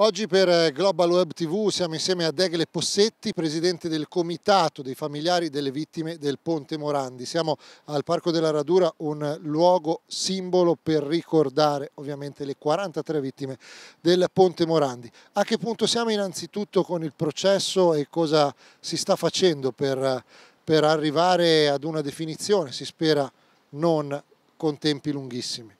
Oggi per Global Web TV siamo insieme a Degle Possetti, presidente del Comitato dei familiari delle vittime del Ponte Morandi. Siamo al Parco della Radura, un luogo simbolo per ricordare ovviamente le 43 vittime del Ponte Morandi. A che punto siamo innanzitutto con il processo e cosa si sta facendo per, per arrivare ad una definizione, si spera non con tempi lunghissimi?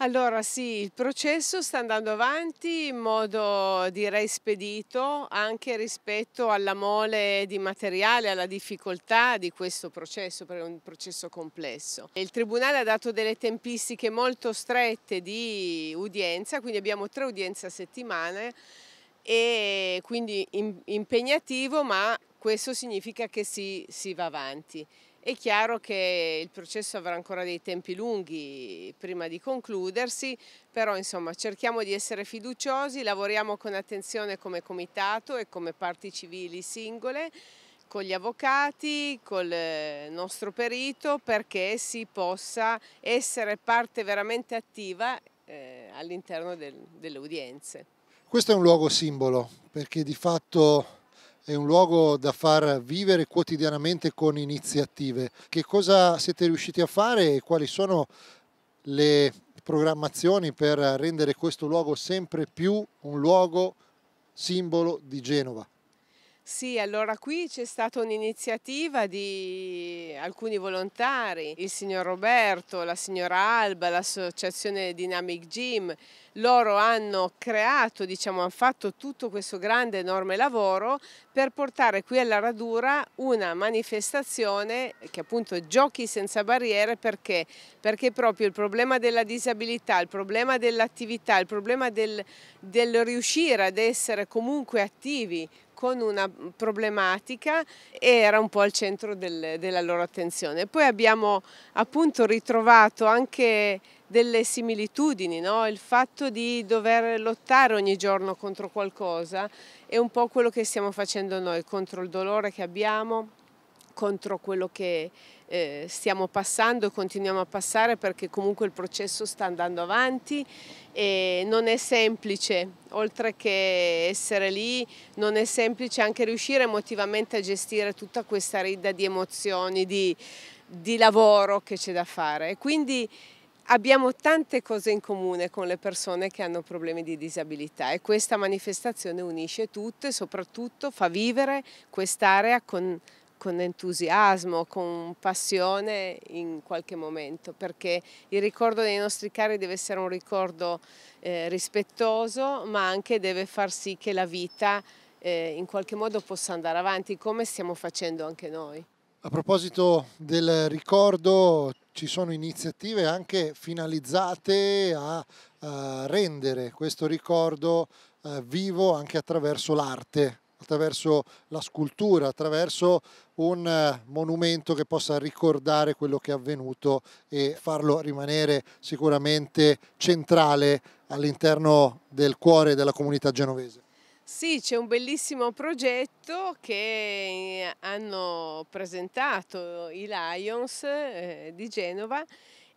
Allora sì, il processo sta andando avanti in modo direi spedito anche rispetto alla mole di materiale, alla difficoltà di questo processo perché è un processo complesso. Il Tribunale ha dato delle tempistiche molto strette di udienza, quindi abbiamo tre udienze a settimana e quindi impegnativo ma questo significa che si, si va avanti. È chiaro che il processo avrà ancora dei tempi lunghi prima di concludersi, però insomma cerchiamo di essere fiduciosi, lavoriamo con attenzione come comitato e come parti civili singole, con gli avvocati, col eh, nostro perito perché si possa essere parte veramente attiva eh, all'interno del, delle udienze. Questo è un luogo simbolo perché di fatto è un luogo da far vivere quotidianamente con iniziative. Che cosa siete riusciti a fare e quali sono le programmazioni per rendere questo luogo sempre più un luogo simbolo di Genova? Sì, allora qui c'è stata un'iniziativa di alcuni volontari, il signor Roberto, la signora Alba, l'associazione Dynamic Gym, loro hanno creato, diciamo, hanno fatto tutto questo grande enorme lavoro per portare qui alla Radura una manifestazione che appunto giochi senza barriere perché? Perché proprio il problema della disabilità, il problema dell'attività, il problema del, del riuscire ad essere comunque attivi con una problematica e era un po' al centro del, della loro attenzione. Poi abbiamo appunto ritrovato anche delle similitudini, no? il fatto di dover lottare ogni giorno contro qualcosa è un po' quello che stiamo facendo noi, contro il dolore che abbiamo, contro quello che, eh, stiamo passando e continuiamo a passare perché comunque il processo sta andando avanti e non è semplice, oltre che essere lì, non è semplice anche riuscire emotivamente a gestire tutta questa ridda di emozioni, di, di lavoro che c'è da fare. E quindi abbiamo tante cose in comune con le persone che hanno problemi di disabilità e questa manifestazione unisce tutte e soprattutto fa vivere quest'area con con entusiasmo, con passione in qualche momento, perché il ricordo dei nostri cari deve essere un ricordo eh, rispettoso, ma anche deve far sì che la vita eh, in qualche modo possa andare avanti, come stiamo facendo anche noi. A proposito del ricordo, ci sono iniziative anche finalizzate a, a eh, rendere questo ricordo eh, vivo anche attraverso l'arte attraverso la scultura, attraverso un eh, monumento che possa ricordare quello che è avvenuto e farlo rimanere sicuramente centrale all'interno del cuore della comunità genovese. Sì, c'è un bellissimo progetto che eh, hanno presentato i Lions eh, di Genova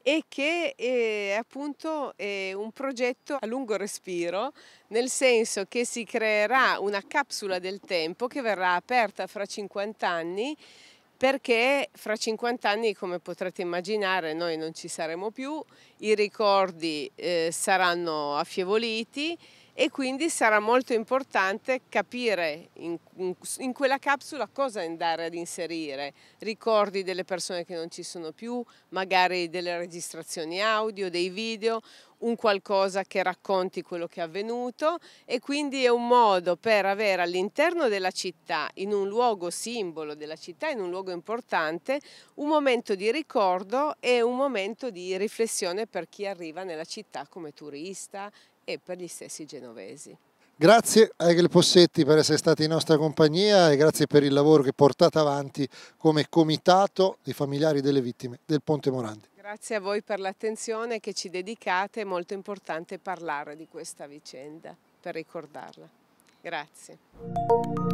e che è eh, appunto è un progetto a lungo respiro, nel senso che si creerà una capsula del tempo che verrà aperta fra 50 anni perché fra 50 anni, come potrete immaginare, noi non ci saremo più, i ricordi eh, saranno affievoliti, e quindi sarà molto importante capire in, in, quella capsula cosa andare ad inserire, ricordi delle persone che non ci sono più, magari delle registrazioni audio, dei video, un qualcosa che racconti quello che è avvenuto e quindi è un modo per avere all'interno della città, in un luogo simbolo della città, in un luogo importante, un momento di ricordo e un momento di riflessione per chi arriva nella città come turista e per gli stessi genovesi. Grazie a Egle Possetti per essere stati in nostra compagnia e grazie per il lavoro che portate avanti come comitato dei familiari delle vittime del Ponte Morandi. Grazie a voi per l'attenzione che ci dedicate, è molto importante parlare di questa vicenda per ricordarla. Grazie.